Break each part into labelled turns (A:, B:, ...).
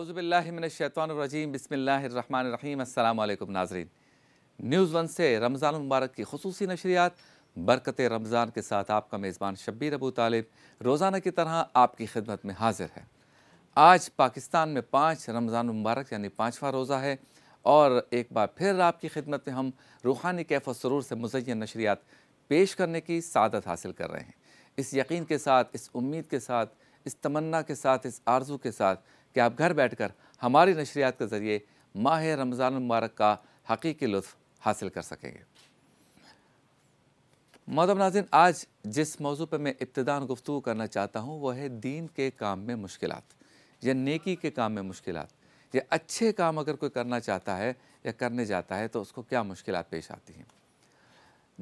A: अउज़बिल्लिमिनशैतरजीम बसमीम अल्लाम नाजरीन न्यूज़ वन से रमज़ान मुबारक की खसूस नशरियात बरकत रमज़ान के साथ आपका मेज़बान शब्बीर अबू तालिब रोज़ाना की तरह आपकी खिदमत में हाजिर है आज पाकिस्तान में पाँच रमज़ान मुबारक यानी पाँचवा रोज़ा है और एक बार फिर आपकी खिदमत में हम रूहानी कैफ और सरूर से मुजैन नशरियात पेश करने की सादत हासिल कर रहे हैं इस यकीन के साथ इस उम्मीद के साथ इस तमन्ना के साथ इस आरजू के साथ कि आप घर बैठ कर हमारी नशरियात के ज़रिए माह रमज़ान मुबारक का हकीकी लुत्फ़ हासिल कर सकेंगे मदम नाजिन आज जिस मौजू पर मैं इब्तदान गुफ्तु करना चाहता हूँ वह है दीन के काम में मुश्किल या नेकी के काम में मुश्किल या अच्छे काम अगर कोई करना चाहता है या करने जाता है तो उसको क्या मुश्किल पेश आती हैं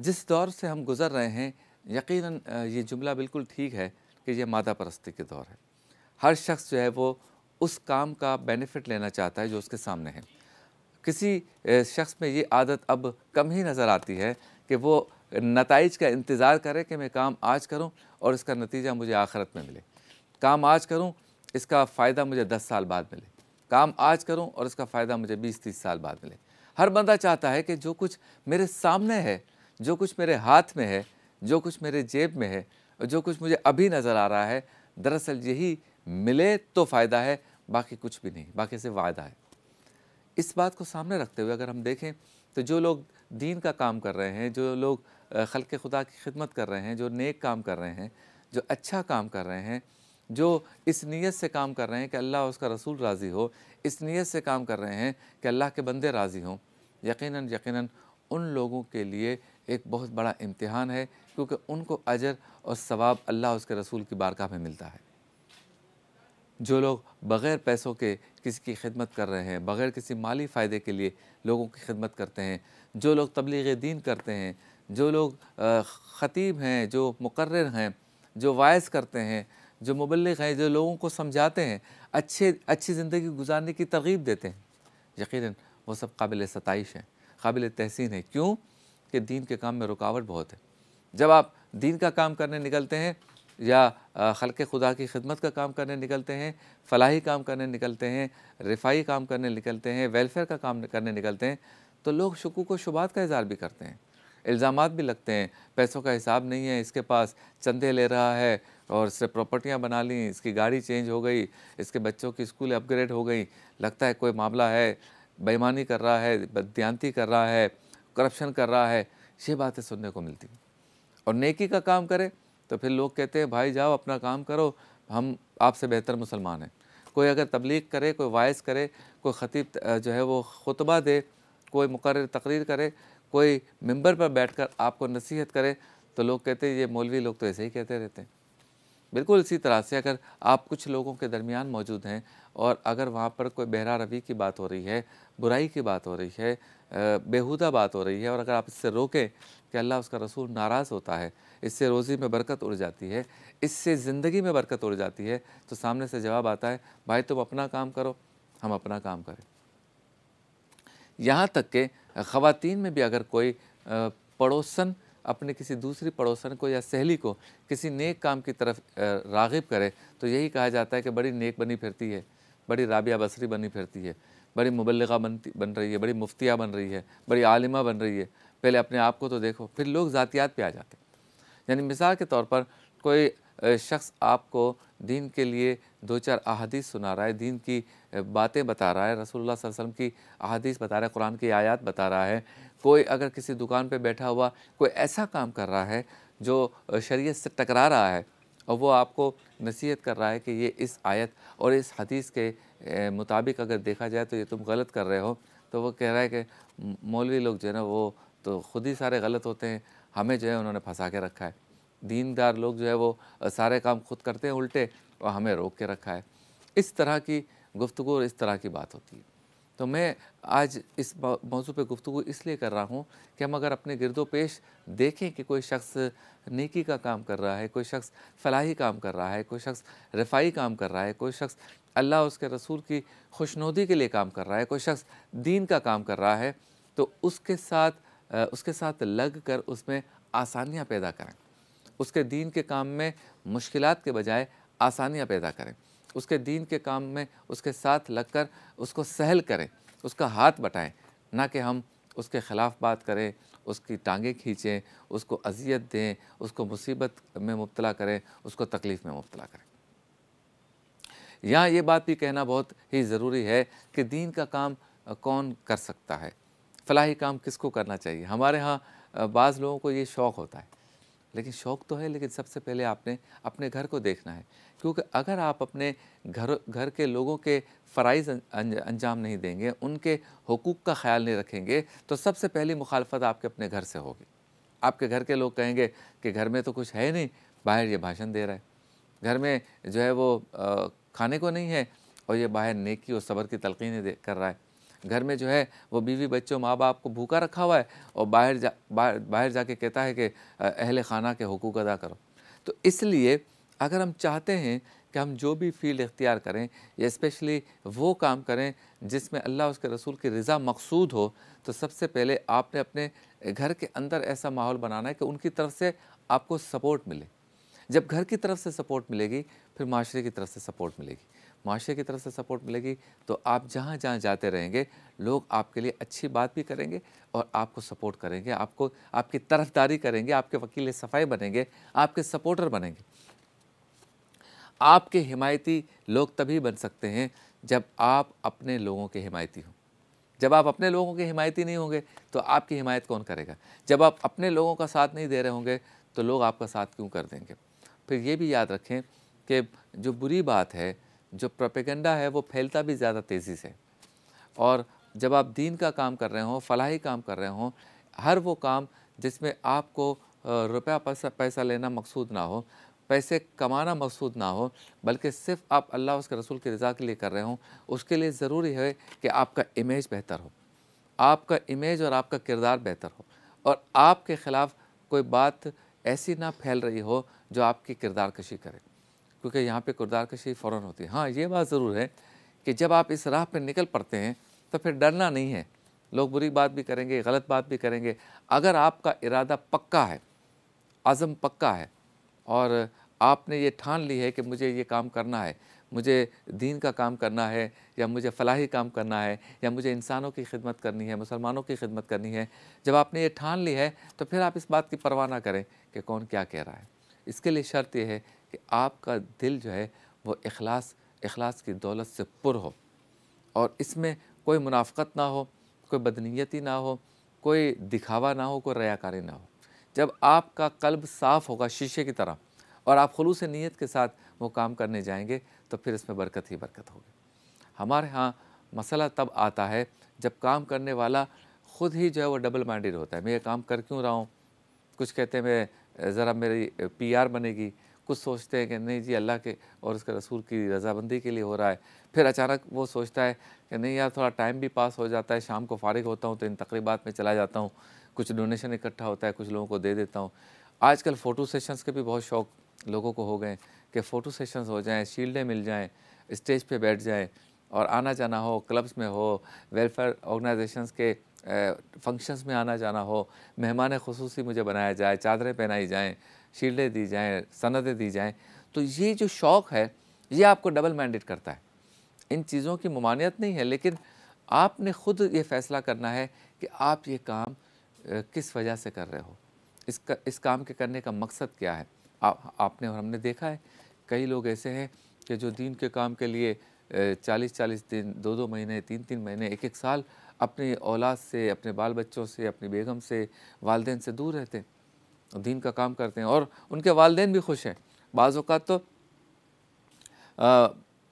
A: जिस दौर से हम गुज़र रहे हैं यकीनन ये जुमला बिल्कुल ठीक है कि यह मादा परस्ती के दौर है हर शख्स जो है वो उस काम का बेनिफिट लेना चाहता है जो उसके सामने है किसी शख्स में ये आदत अब कम ही नज़र आती है कि वो नतज का इंतज़ार करे कि मैं काम आज करूं और इसका नतीजा मुझे आखिरत में मिले काम आज करूं इसका फ़ायदा मुझे दस साल बाद मिले काम आज करूं और इसका फ़ायदा मुझे बीस तीस साल बाद मिले हर बंदा चाहता है कि जो कुछ मेरे सामने है जो कुछ मेरे हाथ में है जो कुछ मेरे जेब में है जो कुछ मुझे अभी नज़र आ रहा है दरअसल यही मिले तो फ़ायदा है बाकी कुछ भी नहीं बाकी से वायदा है इस बात को सामने रखते हुए अगर हम देखें तो जो लोग दीन का काम कर रहे हैं जो लोग खल के खुदा की खिदमत कर रहे हैं जो नेक काम कर रहे हैं जो अच्छा काम कर रहे हैं जो इस नीयत से काम कर रहे हैं कि अल्लाह उसका रसूल राज़ी हो इस नीयत से काम कर रहे हैं कि अल्लाह के बंदे राज़ी हों यकीनन यकीनन उन लोगों के लिए एक बहुत बड़ा इम्तिहान है क्योंकि उनको अजर और सवाब अल्लाह उसके रसूल की बारगाह में मिलता है जो लोग बग़ैर पैसों के किसी की खिदमत कर रहे हैं बग़ैर किसी माली फ़ायदे के लिए लोगों की खिदमत करते हैं जो लोग तबलीग दीन करते हैं जो लोग ख़तीब हैं जो मुकर्र हैं जो वायस करते हैं जो मुबलग हैं जो लोगों को समझाते हैं अच्छे अच्छी ज़िंदगी गुजारने की तरगीब देते हैं यकीन वो सब काबिल सतश हैं काबिल तहसीन है क्यों कि दीन के काम में रुकावट बहुत है जब आप दीन का काम करने निकलते हैं या खलक़ खुदा की खिदमत का काम करने निकलते हैं फलाही काम करने निकलते हैं रिफाई काम करने निकलते हैं वेलफेयर का काम करने निकलते हैं तो लोग शकू को शुबात का इजहार भी करते हैं इल्ज़ाम भी लगते हैं पैसों का हिसाब नहीं है इसके पास चंदे ले रहा है और इससे प्रॉपर्टियाँ बना ली इसकी गाड़ी चेंज हो गई इसके बच्चों की स्कूल अपग्रेड हो गई लगता है कोई मामला है बेईमानी कर रहा है बदयांती कर रहा है करप्शन कर रहा है ये बातें सुनने को मिलती और नेकी का काम करे तो फिर लोग कहते हैं भाई जाओ अपना काम करो हम आपसे बेहतर मुसलमान हैं कोई अगर तबलीग करे कोई वाइस करे कोई ख़तीब जो है वो खुतबा दे कोई मुकर तकरीर करे कोई मेंबर पर बैठकर आपको नसीहत करे तो लोग कहते हैं ये मौलवी लोग तो ऐसे ही कहते रहते हैं बिल्कुल इसी तरह से अगर आप कुछ लोगों के दरमियान मौजूद हैं और अगर वहाँ पर कोई बहरा रवि की बात हो रही है बुराई की बात हो रही है बेहुदा बात हो रही है और अगर आप इससे रोकें कि अल्लाह उसका रसूल नाराज़ होता है इससे रोज़ी में बरकत उड़ जाती है इससे ज़िंदगी में बरकत उड़ जाती है तो सामने से जवाब आता है भाई तुम अपना काम करो हम अपना काम करें यहाँ तक के ख़वातीन में भी अगर कोई पड़ोसन अपने किसी दूसरी पड़ोसन को या सहेली को किसी नेक काम की तरफ रागिब करे तो यही कहा जाता है कि बड़ी नेक बनी फिरती है बड़ी राबिया बसरी बनी फिरती है बड़ी मुबलगा बनती बन रही है बड़ी मुफ्तिया बन रही है बड़ी आलिमा बन रही है पहले अपने आप को तो देखो फिर लोग ज़ातियात पे आ जाते हैं यानी मिसाल के तौर पर कोई शख्स आपको दीन के लिए दो चार अहादीस सुना रहा है दीन की बातें बता रहा है रसूलुल्लाह वसल्लम की अहादीस बता रहा है कुरान की आयत बता रहा है कोई अगर किसी दुकान पे बैठा हुआ कोई ऐसा काम कर रहा है जो शरीयत से टकरा रहा है और वो आपको नसीहत कर रहा है कि ये इस आयत और इस हदीस के मुताबिक अगर देखा जाए तो ये तुम गलत कर रहे हो तो वो कह रहा है कि मौलवी लोग जो है ना वो तो ख़ुद ही सारे गलत होते हैं हमें जो है उन्होंने फंसा के रखा है दीनदार लोग जो है वो सारे काम खुद करते हैं उल्टे और हमें रोक के रखा है इस तरह की गुफ्तु और इस तरह की बात होती है तो मैं आज इस मौजू पर गुफ्तु इसलिए कर रहा हूँ कि हम अगर अपने गिरदो पेश देखें कि कोई शख्स नेकी का काम कर रहा है कोई शख्स फलाही काम कर रहा है कोई शख्स रफाई काम कर रहा है कोई शख्स अल्लाह उसके रसूल की खुशनोदी के लिए काम कर रहा है कोई शख्स दीन का काम कर रहा है तो उसके साथ उसके साथ लग कर उसमें आसानियाँ पैदा करें उसके दीन के काम में मुश्किल के बजाय आसानियाँ पैदा करें उसके दीन के काम में उसके साथ लगकर उसको सहल करें उसका हाथ बटाएं ना कि हम उसके ख़िलाफ़ बात करें उसकी टांगें खींचें उसको अजियत दें उसको मुसीबत में मुबतला करें उसको तकलीफ़ में मुबतला करें यहाँ ये बात भी कहना बहुत ही ज़रूरी है कि दीन का काम कौन कर सकता है फलाही काम किसको करना चाहिए हमारे यहाँ बाज़ लोगों को ये शौक़ होता है लेकिन शौक तो है लेकिन सबसे पहले आपने अपने घर को देखना है क्योंकि अगर आप अपने घर घर के लोगों के फ़राइज़ अं, अं, अंजाम नहीं देंगे उनके हकूक़ का ख्याल नहीं रखेंगे तो सबसे पहली मुखालफत आपके अपने घर से होगी आपके घर के लोग कहेंगे कि घर में तो कुछ है नहीं बाहर ये भाषण दे रहा है घर में जो है वो खाने को नहीं है और ये बाहर नेकी और सब्र की तलकीन कर रहा है घर में जो है वो बीवी बच्चों माँ बाप को भूखा रखा हुआ है और बाहर जा बाहर बाहर जाके कहता है कि अहल खाना के हकूक अदा करो तो इसलिए अगर हम चाहते हैं कि हम जो भी फील्ड इख्तियार करें या स्पेशली वो काम करें जिसमें अल्लाह उसके रसूल की रज़ा मकसूद हो तो सबसे पहले आपने अपने घर के अंदर ऐसा माहौल बनाना है कि उनकी तरफ से आपको सपोर्ट मिले जब घर की तरफ से सपोर्ट मिलेगी फिर माशरे की तरफ से सपोर्ट मिलेगी माशरे की तरफ से सपोर्ट मिलेगी तो आप जहाँ जहाँ जाते रहेंगे लोग आपके लिए अच्छी बात भी करेंगे और आपको सपोर्ट करेंगे आपको आपकी तरफदारी करेंगे आपके वकील सफाई बनेंगे आपके सपोर्टर बनेंगे आपके हिमायती लोग तभी बन सकते हैं जब आप अपने लोगों के हिमायती हों जब आप अपने लोगों के हिमायती नहीं होंगे तो आपकी हिमायत कौन करेगा जब आप अपने लोगों का साथ नहीं दे रहे होंगे तो लोग आपका साथ क्यों कर देंगे फिर ये भी याद रखें कि जो बुरी बात है जो प्रोपेगेंडा है वो फैलता भी ज़्यादा तेज़ी से और जब आप दीन का काम कर रहे हों फलाही काम कर रहे हों हर वो काम जिसमें आपको रुपया पैसा पैसा लेना मकसूद ना हो पैसे कमाना मकसूद ना हो बल्कि सिर्फ आप अल्लाह उसके रसूल की रज़ा के लिए कर रहे हों उसके लिए ज़रूरी है कि आपका इमेज बेहतर हो आपका इमेज और आपका किरदार बेहतर हो और आपके ख़िलाफ़ कोई बात ऐसी ना फैल रही हो जो आपकी किरदार कशी करे क्योंकि यहाँ पे किरदार कशी फ़ौर होती है हाँ ये बात ज़रूर है कि जब आप इस राह पर निकल पड़ते हैं तो फिर डरना नहीं है लोग बुरी बात भी करेंगे गलत बात भी करेंगे अगर आपका इरादा पक्का है आज़म पक्का है और आपने ये ठान ली है कि मुझे ये काम करना है मुझे दीन का काम करना है या मुझे फलाही काम करना है या मुझे इंसानों की खिदमत करनी है मुसलमानों की खिदमत करनी है जब आपने ये ठान ली है तो फिर आप इस बात की परवाह ना करें कि कौन क्या कह रहा है इसके लिए शर्त यह है कि आपका दिल जो है वो अखलास अखलास की दौलत से पुर हो और इसमें कोई मुनाफ़त ना हो कोई बदनीयती ना हो कोई दिखावा ना हो कोई रयाकारी ना हो जब आपका कल्ब साफ़ होगा शीशे की तरह और आप खलूस नीयत के साथ वो काम करने जाएंगे तो फिर इसमें बरकत ही बरकत होगी हमारे यहाँ मसला तब आता है जब काम करने वाला ख़ुद ही जो है वो डबल माइंडेड होता है मैं ये काम कर क्यों रहा हूँ कुछ कहते हैं मैं ज़रा मेरी पीआर बनेगी कुछ सोचते हैं कि नहीं जी अल्लाह के और उसके रसूल की रजाबंदी के लिए हो रहा है फिर अचानक वो सोचता है कि नहीं यार थोड़ा टाइम भी पास हो जाता है शाम को फ़ारिग होता हूँ तो इन तकरीबात में चला जाता हूँ कुछ डोनेशन इकट्ठा होता है कुछ लोगों को दे देता हूँ आजकल फ़ोटो सेशंस के भी बहुत शौक लोगों को हो गए कि फ़ोटो सेशंस हो जाएँ शील्डें मिल जाएँ स्टेज पर बैठ जाएँ और आना जाना हो क्लब्स में हो वेलफेयर ऑर्गेनाइजेशंस के फंक्शंस में आना जाना हो मेहमान खसूसी मुझे बनाया जाए चादरें पहनाई जाएँ शील्डें दी जाएँ सनतें दी जाएँ तो ये जो शौक़ है ये आपको डबल माइंडेड करता है इन चीज़ों की ममानियत नहीं है लेकिन आपने ख़ुद ये फ़ैसला करना है कि आप ये काम किस वजह से कर रहे हो का, इस काम के करने का मकसद क्या है आ, आपने और हमने देखा है कई लोग ऐसे हैं कि जो दीन के काम के लिए चालीस चालीस दिन दो दो महीने तीन तीन महीने एक एक साल अपनी औलाद से अपने बाल बच्चों से अपनी बेगम से वालदेन से दूर रहते हैं दीन का काम करते हैं और उनके वालदे भी खुश हैं बाज़ात तो आ,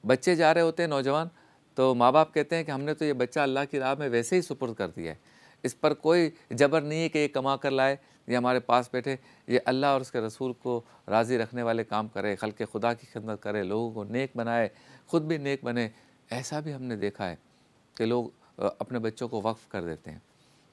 A: बच्चे जा रहे होते हैं नौजवान तो माँ बाप कहते हैं कि हमने तो ये बच्चा अल्लाह की राह में वैसे ही सुपुर्द कर दिया है इस पर कोई जबर नहीं है कि ये कमा कर लाए ये हमारे पास बैठे ये अल्लाह और उसके रसूल को राज़ी रखने वाले काम करे खल के खुदा की खिदमत करे लोगों को नेक बनाए ख़ुद भी नेक बने ऐसा भी हमने देखा है कि लोग अपने बच्चों को वक्फ़ कर देते हैं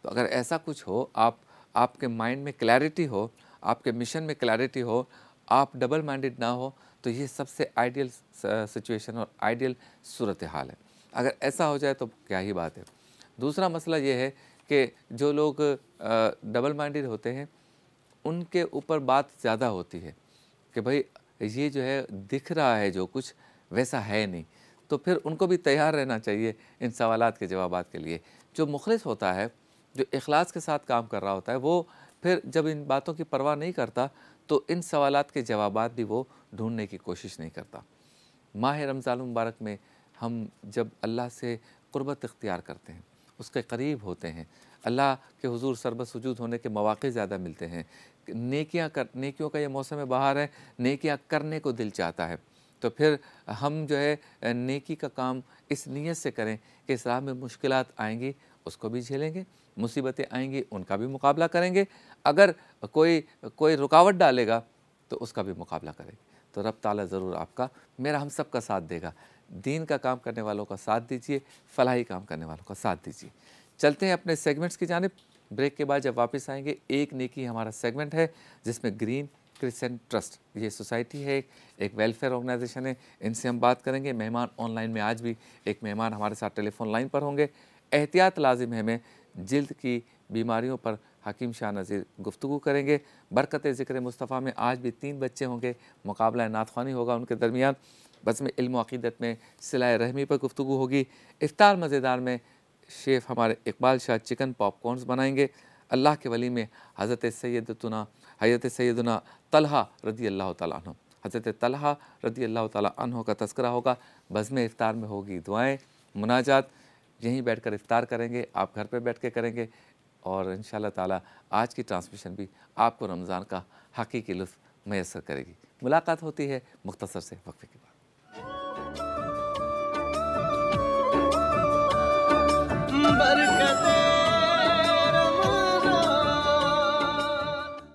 A: तो अगर ऐसा कुछ हो आप आपके माइंड में क्लैरिटी हो आपके मिशन में क्लैरिटी हो आप डबल माइंडेड ना हो तो ये सबसे आइडियल सिचुएशन और आइडियल सूरत हाल है अगर ऐसा हो जाए तो क्या ही बात है दूसरा मसला ये है कि जो लोग डबल माइंडेड होते हैं उनके ऊपर बात ज़्यादा होती है कि भाई ये जो है दिख रहा है जो कुछ वैसा है नहीं तो फिर उनको भी तैयार रहना चाहिए इन सवाल के जवाब के लिए जो मुखलिस होता है जो अखलास के साथ काम कर रहा होता है वो फिर जब इन बातों की परवाह नहीं करता तो इन सवाल के जवाब भी वो ढूंढने की कोशिश नहीं करता माह रमज़ान मुबारक में हम जब अल्लाह से क़ुरबत इख्तियार करते हैं उसके करीब होते हैं अल्लाह के हुजूर सरबस वजूद होने के मौाक़े ज़्यादा मिलते हैं नेकियां कर नेकियों का ये मौसम बाहर है नेकियां करने को दिल चाहता है तो फिर हम जो है नेकी का काम इस नीयत से करें कि इस राह में मुश्किल आएंगी उसको भी झेलेंगे मुसीबतें आएंगी उनका भी मुकाबला करेंगे अगर कोई कोई रुकावट डालेगा तो उसका भी मुकाबला करेंगे तो रब ताला ज़रूर आपका मेरा हम सब का साथ देगा दीन का काम करने वालों का साथ दीजिए फलाही काम करने वालों का साथ दीजिए चलते हैं अपने सेगमेंट्स की जानब ब्रेक के बाद जब वापस आएंगे एक नेकी हमारा सेगमेंट है जिसमें ग्रीन क्रिश्चियन ट्रस्ट ये सोसाइटी है एक एक वेलफेयर ऑर्गेनाइजेशन है इनसे हम बात करेंगे मेहमान ऑनलाइन में आज भी एक मेहमान हमारे साथ टेलीफोन लाइन पर होंगे एहतियात लाजिम है में जल्द की बीमारियों पर हकीम शाह नज़ीर गुफ्तु करेंगे बरकत ज़िक्र मुस्तफ़ा में आज भी तीन बच्चे होंगे मुकाबला नात होगा उनके दरमियान बज़म इल्म अक़ीदत में सिलाए रहमी पर गुफ्तु होगी इफ्तार मज़ेदार में शेफ़ हमारे इकबाल शाह चिकन पॉपकॉर्नस बनाएंगे अल्लाह के वली में हज़रत सैदना हज़रत सैदना तलहा रदी अल्लाह तन हज़रत तलहा रदी अल्लाह तु का तस्करा होगा बज़म इफ़ार में होगी दुआएँ मुनाजात यहीं बैठ कर इफ्तार करेंगे आप घर पर बैठ के करेंगे और इन ताला आज की ट्रांसमिशन भी आपको रमज़ान का हकीकी लुफ़ मैसर करेगी मुलाकात होती है मुख्तसर से वक्फे के बाद बर...